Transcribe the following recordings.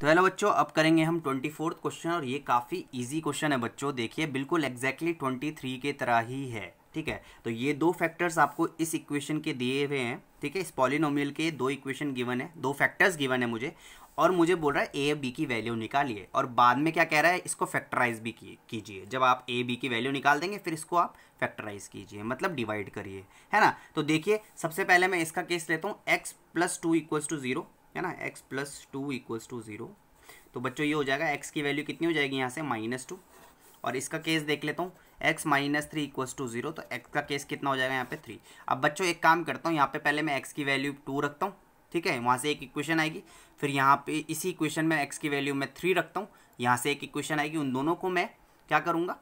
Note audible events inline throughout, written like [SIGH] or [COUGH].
तो हेलो बच्चों अब करेंगे हम ट्वेंटी फोर्थ क्वेश्चन और ये काफ़ी इजी क्वेश्चन है बच्चों देखिए बिल्कुल एग्जैक्टली ट्वेंटी थ्री के तरह ही है ठीक है तो ये दो फैक्टर्स आपको इस इक्वेशन के दिए हुए हैं ठीक है इस पॉलिनोमियल के दो इक्वेशन गिवन है दो फैक्टर्स गिवन है मुझे और मुझे बोल रहा है ए बी की वैल्यू निकालिए और बाद में क्या कह रहा है इसको फैक्टराइज भी कीजिए जब आप ए बी की वैल्यू निकाल देंगे फिर इसको आप फैक्टराइज कीजिए मतलब डिवाइड करिए है ना तो देखिए सबसे पहले मैं इसका केस लेता हूँ x plus two equals to zero है ना x plus two equals to zero तो बच्चों ये हो जाएगा एक्स की वैल्यू कितनी हो जाएगी यहाँ से माइनस टू और इसका केस देख लेता हूँ x minus three equals to zero तो एक्स का केस कितना हो जाएगा यहाँ पे थ्री अब बच्चों एक काम करता हूँ यहाँ पे पहले मैं एक्स की वैल्यू टू रखता हूँ ठीक है वहाँ से एक इक्वेशन आएगी फिर यहाँ पे इसी इक्वेशन में एक्स की वैल्यू मैं थ्री रखता हूँ यहाँ से एक इक्वेशन आएगी उन दोनों को मैं क्या करूँगा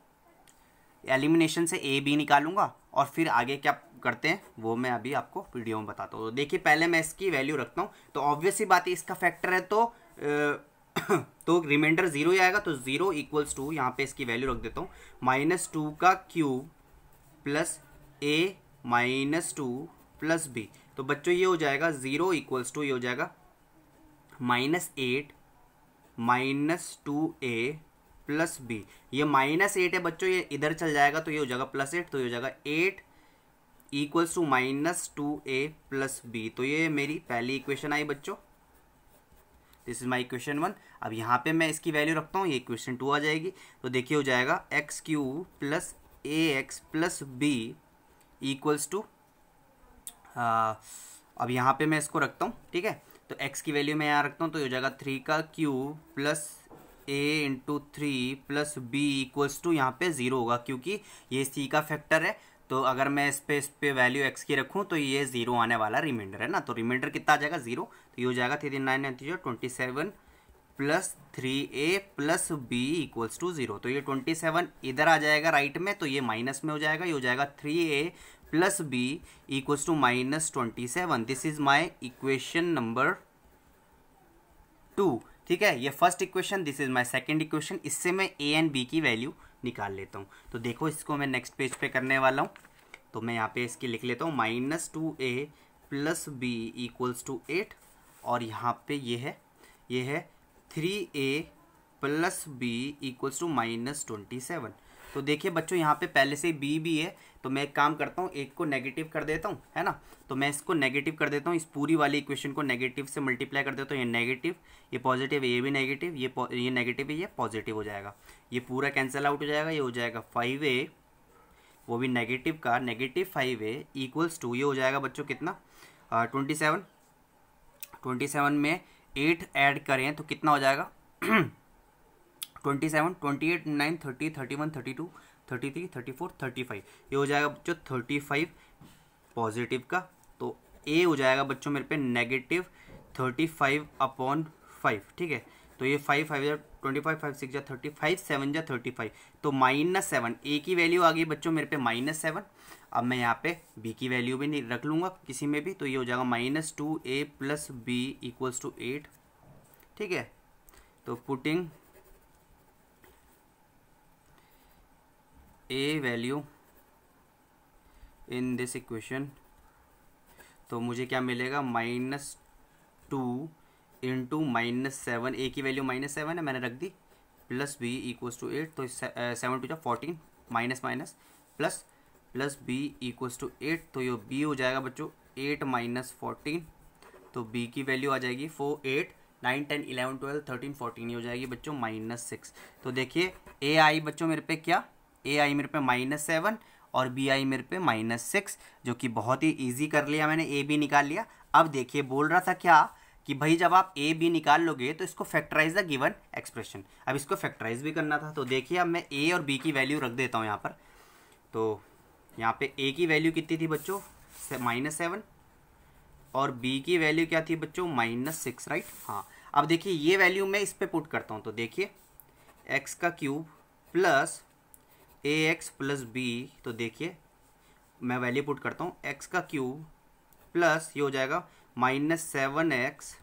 एलिमिनेशन से ए बी निकालूंगा और फिर आगे क्या करते हैं वो मैं अभी आपको वीडियो में बताता हूँ तो देखिए पहले मैं इसकी वैल्यू रखता हूँ तो ऑब्वियस ही बात है इसका फैक्टर है तो [COUGHS] तो रिमाइंडर जीरो ही आएगा तो जीरो इक्वल्स टू यहाँ पे इसकी वैल्यू रख देता हूँ माइनस टू का cube plus a minus two plus b तो बच्चों ये हो जाएगा ज़ीरो इक्वल्स टू ये हो जाएगा minus eight minus two a plus b ये माइनस एट है बच्चों ये इधर चल जाएगा तो ये हो जाएगा प्लस एट तो ये हो जाएगा eight equals to minus two a plus b तो ये मेरी पहली इक्वेशन आई बच्चों this is my equation one अब यहाँ पे मैं इसकी वैल्यू रखता हूँ ये इक्वेशन टू आ जाएगी तो देखिए हो जाएगा x cube plus a x plus b equals to अब यहाँ पे मैं इसको रखता हूँ ठीक है तो x की वैल्यू मैं यहाँ रखता हूँ तो ये हो जाएगा थ्री का cube plus a into three plus b equals to यहाँ पे ज़ीरो होगा क्योंकि ये c का फैक्टर है तो अगर मैं इस पर इस पर वैल्यू एक्स की रखूँ तो ये जीरो आने वाला रिमाइंडर है ना तो रिमाइंडर कितना आ जाएगा जीरो तो ये हो जाएगा three nine nine three twenty seven plus three a plus b equals to zero तो ये ट्वेंटी सेवन इधर आ जाएगा राइट में तो ये माइनस में हो जाएगा ये हो जाएगा three a plus b equals to minus twenty seven this is my equation number two ठीक है ये first equation this is my second equation इससे मैं ए एंड बी की वैल्यू निकाल लेता हूँ तो देखो इसको मैं नेक्स्ट पेज पे करने वाला हूँ तो मैं यहाँ पे इसकी लिख लेता हूँ minus two a plus b equals to eight और यहाँ पे ये है ये है three a plus b equals to minus twenty seven तो देखिए बच्चों यहाँ पे पहले से बी भी है तो मैं एक काम करता हूँ एक को नेगेटिव कर देता हूँ है ना तो मैं इसको नेगेटिव कर देता हूँ इस पूरी वाली इक्वेशन को नेगेटिव से मल्टीप्लाई कर देता हूँ ये नेगेटिव ये पॉजिटिव ये भी नेगेटिव ये ये नेगेटिव है ये पॉजिटिव हो जाएगा ये पूरा कैंसिल आउट हो जाएगा ये हो जाएगा फाइव ए वो भी नेगेटिव का negative five a equals to ये हो जाएगा बच्चों कितना ट्वेंटी सेवन ट्वेंटी सेवन में एट ऐड करें तो कितना हो जाएगा [CLEARS THROAT] twenty seven twenty eight nine thirty thirty one thirty two thirty three thirty four thirty five ये हो जाएगा बच्चों थर्टी फाइव पॉजिटिव का तो ए हो जाएगा बच्चों मेरे पे negative thirty five upon five ठीक है तो ये फाइव फाइव या ट्वेंटी फाइव फाइव सिक्स या थर्टी फाइव सेवन या थर्टी फाइव तो माइनस सेवन ए की वैल्यू आ गई बच्चों मेरे पे माइनस सेवन अब मैं यहाँ पे बी की वैल्यू भी नहीं रख लूँगा किसी में भी तो ये हो जाएगा minus two a plus b equals to eight ठीक है तो putting a value in this equation तो मुझे क्या मिलेगा minus two into minus seven a की वैल्यू माइनस सेवन है मैंने रख दी plus b equals to eight तो सेवन टू जो fourteen minus minus plus plus b equals to eight तो ये बी हो जाएगा बच्चों एट माइनस फोर्टीन तो बी की वैल्यू आ जाएगी four eight nine ten eleven twelve thirteen fourteen ये हो जाएगी बच्चों माइनस सिक्स तो देखिए ए आई बच्चों मेरे पे क्या ए आई मेरे पे माइनस सेवन और बी आई मेरे पे माइनस सिक्स जो कि बहुत ही ईजी कर लिया मैंने ए बी निकाल लिया अब देखिए बोल रहा था क्या कि भाई जब आप ए बी निकाल लोगे तो इसको फैक्टराइज द गिवन एक्सप्रेशन अब इसको फैक्टराइज भी करना था तो देखिए अब मैं ए और बी की वैल्यू रख देता हूँ यहाँ पर तो यहाँ पे ए की वैल्यू कितनी थी बच्चों से माइनस सेवन और बी की वैल्यू क्या थी बच्चों माइनस सिक्स राइट हाँ अब देखिए ये वैल्यू मैं इस पर पुट करता हूँ तो देखिए एक्स का cube plus a x plus b तो देखिए मैं वैल्यू पुट करता हूँ एक्स का क्यूब प्लस ये हो जाएगा माइनस सेवन एक्स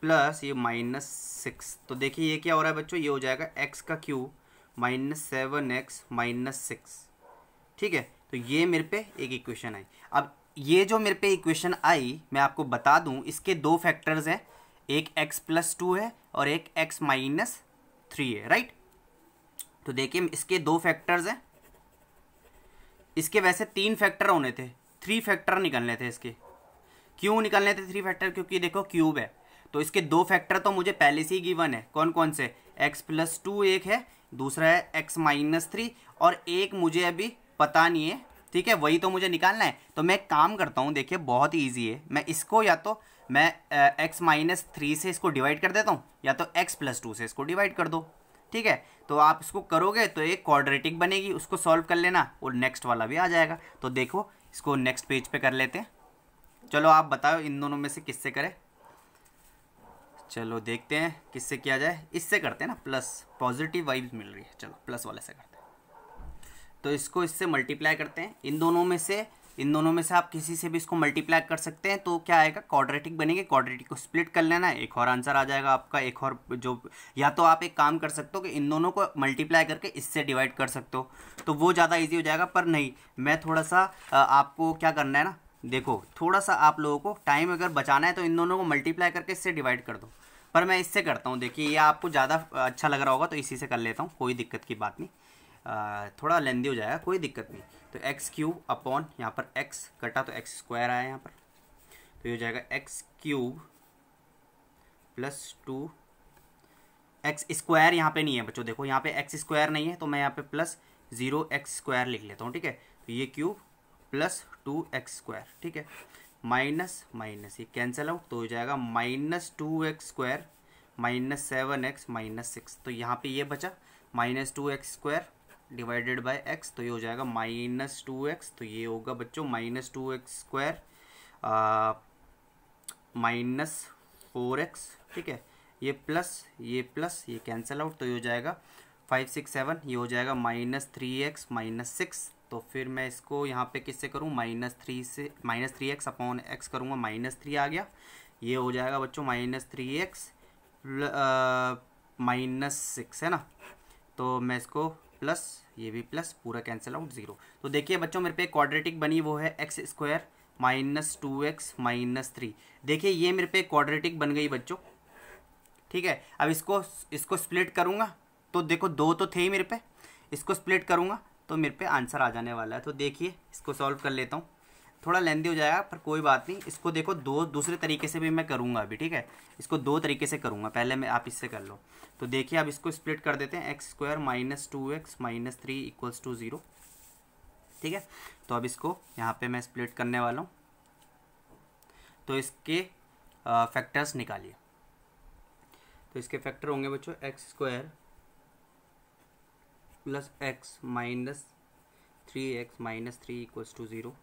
प्लस ये माइनस सिक्स तो देखिए ये क्या हो रहा है बच्चों ये हो जाएगा एक्स का cube minus seven x minus six ठीक है तो ये मेरे पे एक इक्वेशन आई अब ये जो मेरे पे इक्वेशन आई मैं आपको बता दूं इसके दो फैक्टर्स हैं एक x प्लस टू है और एक x माइनस थ्री है राइट तो देखिए इसके दो फैक्टर्स हैं इसके वैसे तीन फैक्टर होने थे थ्री फैक्टर निकलने थे इसके क्यों निकलने थे थ्री फैक्टर क्योंकि देखो क्यूब है तो इसके दो फैक्टर तो मुझे पहले से ही गिवन है कौन कौन से एक्स प्लस टू एक है दूसरा है एक्स माइनस थ्री और एक मुझे अभी पता नहीं है ठीक है वही तो मुझे निकालना है तो मैं काम करता हूँ देखिए बहुत ईजी है मैं इसको या तो मैं एक्स माइनस थ्री से इसको डिवाइड कर देता हूँ या तो एक्स प्लस टू से इसको डिवाइड कर दो ठीक है तो आप इसको करोगे तो एक क्वाड्रेटिक बनेगी उसको सॉल्व कर लेना और नेक्स्ट वाला भी आ जाएगा तो देखो इसको नेक्स्ट पेज पे कर लेते हैं चलो आप बताओ इन दोनों में से किससे करें चलो देखते हैं किससे किया जाए इससे करते हैं ना प्लस पॉजिटिव वाइब्स मिल रही है चलो प्लस वाले से करते हैं तो इसको इससे मल्टीप्लाई करते हैं इन दोनों में से इन दोनों में से आप किसी से भी इसको मल्टीप्लाई कर सकते हैं तो क्या आएगा क्वाड्रेटिक बनेंगे क्वाड्रेटिक को स्प्लिट कर लेना है एक और आंसर आ जाएगा आपका एक और जो या तो आप एक काम कर सकते हो कि इन दोनों को मल्टीप्लाई करके इससे डिवाइड कर सकते हो तो वो ज़्यादा ईजी हो जाएगा पर नहीं मैं थोड़ा सा आपको क्या करना है ना देखो थोड़ा सा आप लोगों को टाइम अगर बचाना है तो इन दोनों को मल्टीप्लाई करके इससे डिवाइड कर दो पर मैं इससे करता हूँ देखिए ये आपको ज़्यादा अच्छा लग रहा होगा तो इसी से कर लेता हूँ कोई दिक्कत की बात नहीं थोड़ा लेंदी हो जाएगा कोई दिक्कत नहीं तो एक्स क्यूब अपॉन यहाँ पर एक्स कटा तो एक्स स्क्वायर आया यहाँ पर तो ये हो जाएगा x cube plus two x square यहाँ पर नहीं है बच्चों देखो यहाँ पे एक्स स्क्वायर नहीं है तो मैं यहाँ पे प्लस ज़ीरो एक्स स्क्वायर लिख लेता हूँ ठीक है तो ये cube plus two x square ठीक है माइनस माइनस ये कैंसिल आउट तो हो जाएगा minus two x square minus seven x minus six तो यहाँ पे ये बचा minus two x square divided by x तो ये हो जाएगा माइनस टू एक्स तो ये होगा बच्चों minus two x square minus four x ठीक है ये प्लस ये प्लस ये कैंसिल आउट तो ये हो जाएगा फाइव सिक्स सेवन ये हो जाएगा minus three x minus six तो फिर मैं इसको यहाँ पे किससे करूँ माइनस थ्री से minus three x upon x करूँगा माइनस थ्री आ गया ये हो जाएगा बच्चों minus three x minus six है ना तो मैं इसको प्लस ये भी प्लस पूरा कैंसिल आउट जीरो तो देखिए बच्चों मेरे पे क्वाड्रेटिक बनी वो है x square minus two x minus three देखिए ये मेरे पे क्वाड्रेटिक बन गई बच्चों ठीक है अब इसको इसको स्प्लिट करूँगा तो देखो दो तो थे ही मेरे पे इसको स्प्लिट करूँगा तो मेरे पे आंसर आ जाने वाला है तो देखिए इसको सॉल्व कर लेता हूँ थोड़ा लेंदी हो जाएगा पर कोई बात नहीं इसको देखो दो दूसरे तरीके से भी मैं करूँगा अभी ठीक है इसको दो तरीके से करूँगा पहले मैं आप इससे कर लो तो देखिए आप इसको स्प्लिट कर देते हैं x square minus two x minus three equals to zero ठीक है तो अब इसको यहाँ पे मैं स्प्लिट करने वाला हूँ तो इसके फैक्टर्स निकालिए तो इसके फैक्टर होंगे बच्चों x square plus x minus three x minus three equals to zero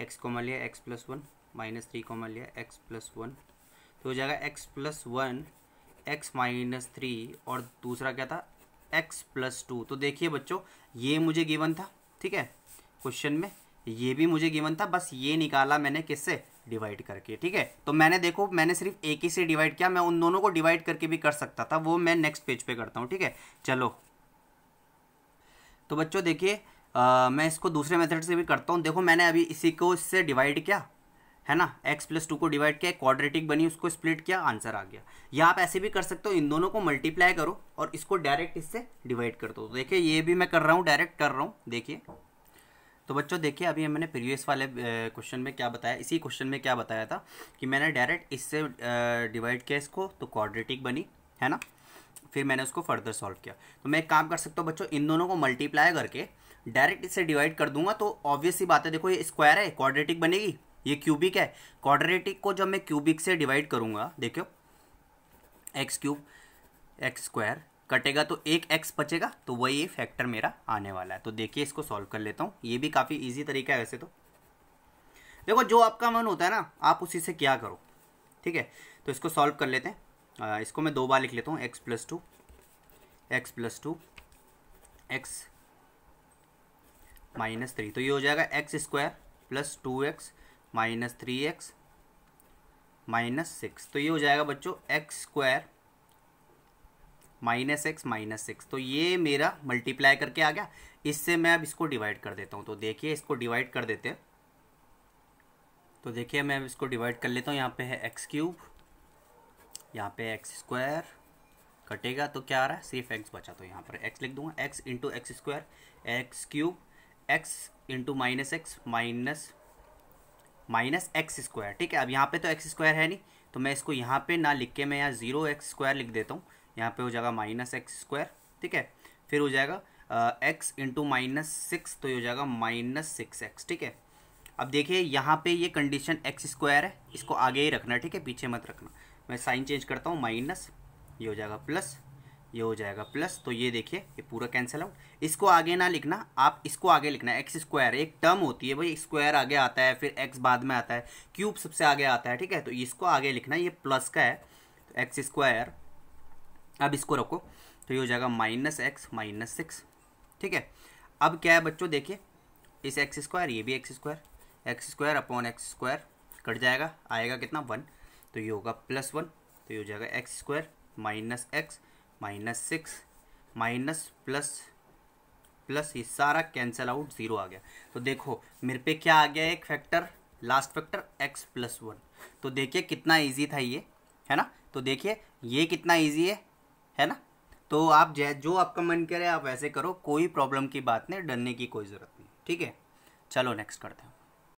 x common लिया x plus one minus three common लिया एक्स प्लस वन तो हो जाएगा x plus one x minus three और दूसरा क्या था एक्स प्लस टू तो देखिए बच्चों ये मुझे गिवन था ठीक है क्वेश्चन में ये भी मुझे गिवन था बस ये निकाला मैंने किससे डिवाइड करके ठीक है तो मैंने देखो मैंने सिर्फ एक ही से डिवाइड किया मैं उन दोनों को डिवाइड करके भी कर सकता था वो मैं नेक्स्ट पेज पे करता हूँ ठीक है चलो तो बच्चों देखिए आ, मैं इसको दूसरे मेथड से भी करता हूँ देखो मैंने अभी इसी को इससे डिवाइड किया है ना x प्लस टू को डिवाइड किया क्वाड्रेटिक बनी उसको स्प्लिट किया आंसर आ गया या आप ऐसे भी कर सकते हो इन दोनों को मल्टीप्लाई करो और इसको डायरेक्ट इससे डिवाइड कर दो तो देखिए ये भी मैं कर रहा हूँ डायरेक्ट कर रहा हूँ देखिए तो बच्चों देखिए अभी मैंने प्रीवियस वाले क्वेश्चन में क्या बताया इसी क्वेश्चन में क्या बताया था कि मैंने डायरेक्ट इससे डिवाइड किया इसको तो क्वाड्रेटिक बनी है ना फिर मैंने उसको फर्दर सॉल्व किया तो मैं एक काम कर सकता हूँ बच्चों इन दोनों को मल्टीप्लाई करके डायरेक्ट इसे डिवाइड कर दूंगा तो ऑब्वियस बात है देखो ये स्क्वायर है क्वाड्रेटिक बनेगी ये क्यूबिक है क्वाड्रेटिक को जब मैं क्यूबिक से डिवाइड करूँगा देखो एक्स क्यूब एक्स स्क्वायर कटेगा तो एक एक्स बचेगा तो वही ये फैक्टर मेरा आने वाला है तो देखिए इसको सॉल्व कर लेता हूँ ये भी काफ़ी ईजी तरीका है वैसे तो देखो जो आपका मन होता है ना आप उसी से क्या करो ठीक है तो इसको सॉल्व कर लेते हैं इसको मैं दो बार लिख लेता हूँ x plus two x plus two x minus three तो ये हो जाएगा x square plus two x minus three x minus six तो ये हो जाएगा बच्चों x square minus x minus six तो ये मेरा मल्टीप्लाई करके आ गया इससे मैं अब इसको डिवाइड कर देता हूँ तो देखिए इसको डिवाइड कर देते हैं तो देखिए मैं अब इसको डिवाइड कर लेता हूँ यहाँ पे है एक्स क्यूब यहाँ पे एक्स स्क्वायर कटेगा तो क्या आ रहा है सिर्फ एक्स बचा तो यहाँ पर एक्स लिख दूंगा x into x square x cube x into minus x minus minus x square ठीक है अब यहाँ पे तो एक्स स्क्वायर है नहीं तो मैं इसको यहाँ पे ना लिख के मैं यहाँ जीरो एक्स स्क्वायर लिख देता हूँ यहाँ पे हो जाएगा माइनस एक्स स्क्वायर ठीक है फिर हो जाएगा एक्स इंटू माइनस सिक्स तो ये हो जाएगा माइनस सिक्स एक्स ठीक है अब देखिए यहाँ पे ये कंडीशन एक्स स्क्वायर है इसको आगे ही रखना ठीक है पीछे मत रखना मैं साइन चेंज करता हूँ माइनस ये हो जाएगा प्लस ये हो जाएगा प्लस तो ये देखिए ये पूरा कैंसिल आउट इसको आगे ना लिखना आप इसको आगे लिखना एक्स स्क्वायर एक टर्म होती है भाई स्क्वायर आगे आता है फिर एक्स बाद में आता है क्यूब सबसे आगे आता है ठीक है तो इसको आगे लिखना ये प्लस का है तो एक्स स्क्वायर अब इसको रखो तो ये हो जाएगा माइनस एक्स माइनस सिक्स ठीक है अब क्या है बच्चों देखिए इस एक्स स्क्वायर ये भी x square x square upon x square cut जाएगा आएगा कितना वन तो ये होगा प्लस वन तो ये हो जाएगा x square minus x minus six minus plus plus ये सारा कैंसल आउट ज़ीरो आ गया तो देखो मेरे पे क्या आ गया एक factor last factor x plus one तो देखिए कितना इजी था ये है ना तो देखिए ये कितना इजी है है ना तो आप जै जो आपका मन करे आप वैसे करो कोई प्रॉब्लम की बात नहीं डरने की कोई ज़रूरत नहीं ठीक है चलो नेक्स्ट करते हैं